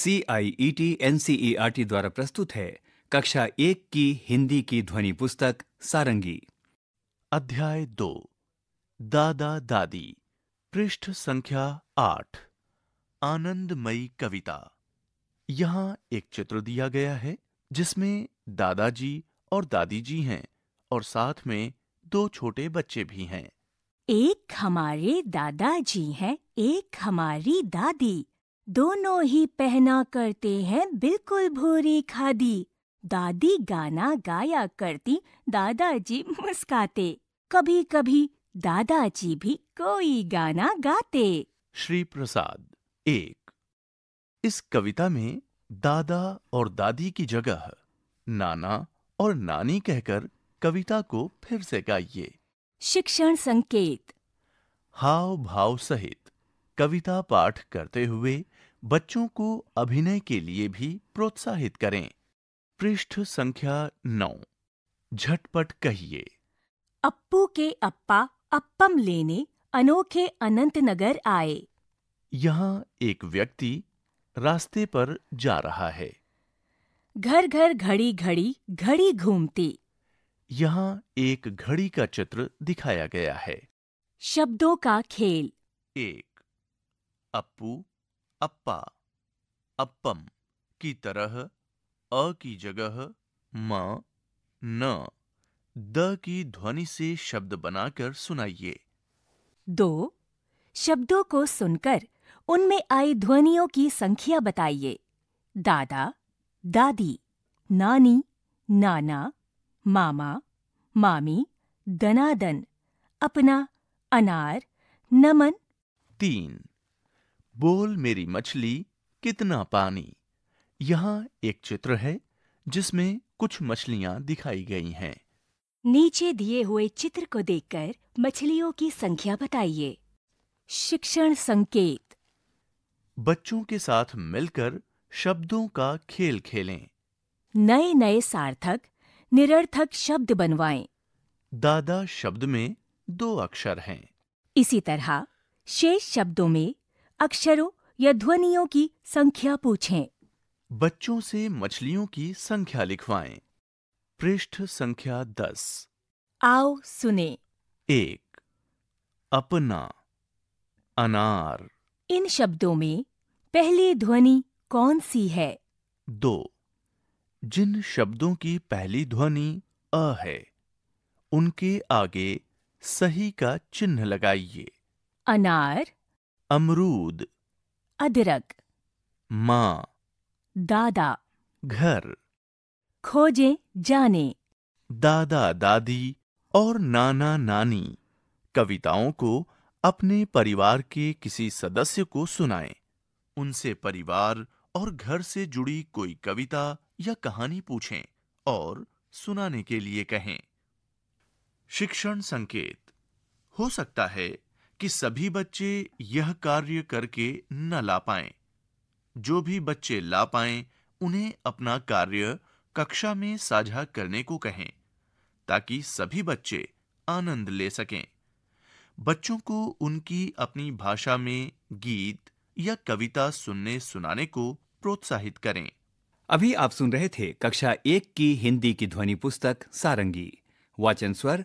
C I E T N C E R T द्वारा प्रस्तुत है कक्षा एक की हिंदी की ध्वनि पुस्तक सारंगी अध्याय दो दादा दादी पृष्ठ संख्या आठ आनंदमयी कविता यहाँ एक चित्र दिया गया है जिसमें दादाजी और दादी जी हैं और साथ में दो छोटे बच्चे भी हैं एक हमारे दादाजी हैं एक हमारी दादी दोनों ही पहना करते हैं बिल्कुल भूरी खादी दादी गाना गाया करती दादाजी मुस्काते कभी कभी दादाजी भी कोई गाना गाते श्री प्रसाद एक इस कविता में दादा और दादी की जगह नाना और नानी कहकर कविता को फिर से गाइए शिक्षण संकेत हाव भाव सहित कविता पाठ करते हुए बच्चों को अभिनय के लिए भी प्रोत्साहित करें पृष्ठ संख्या नौ झटपट कहिए अप्पू के अप्पा अप्पम लेने अनोखे अनंत नगर आए यहाँ एक व्यक्ति रास्ते पर जा रहा है घर घर घड़ी घड़ी घड़ी घूमती यहाँ एक घड़ी का चित्र दिखाया गया है शब्दों का खेल एक अप्पू अप्पा अप्पम की तरह अ की जगह म न द की ध्वनि से शब्द बनाकर सुनाइए दो शब्दों को सुनकर उनमें आई ध्वनियों की संख्या बताइए दादा दादी नानी नाना मामा मामी दनादन अपना अनार नमन तीन बोल मेरी मछली कितना पानी यहाँ एक चित्र है जिसमें कुछ मछलियाँ दिखाई गई हैं नीचे दिए हुए चित्र को देखकर मछलियों की संख्या बताइए शिक्षण संकेत बच्चों के साथ मिलकर शब्दों का खेल खेलें नए नए सार्थक निरर्थक शब्द बनवाएं दादा शब्द में दो अक्षर हैं इसी तरह शेष शब्दों में अक्षरों या ध्वनियों की संख्या पूछें बच्चों से मछलियों की संख्या लिखवाएं पृष्ठ संख्या दस आओ सुने एक अपना अनार इन शब्दों में पहली ध्वनि कौन सी है दो जिन शब्दों की पहली ध्वनि अ है उनके आगे सही का चिन्ह लगाइए अनार अमरूद अदरक माँ दादा घर खोजे जाने दादा दादी और नाना नानी कविताओं को अपने परिवार के किसी सदस्य को सुनाएं। उनसे परिवार और घर से जुड़ी कोई कविता या कहानी पूछें और सुनाने के लिए कहें शिक्षण संकेत हो सकता है कि सभी बच्चे यह कार्य करके न ला पाए जो भी बच्चे ला पाए उन्हें अपना कार्य कक्षा में साझा करने को कहें ताकि सभी बच्चे आनंद ले सकें बच्चों को उनकी अपनी भाषा में गीत या कविता सुनने सुनाने को प्रोत्साहित करें अभी आप सुन रहे थे कक्षा एक की हिंदी की ध्वनि पुस्तक सारंगी वाचन स्वर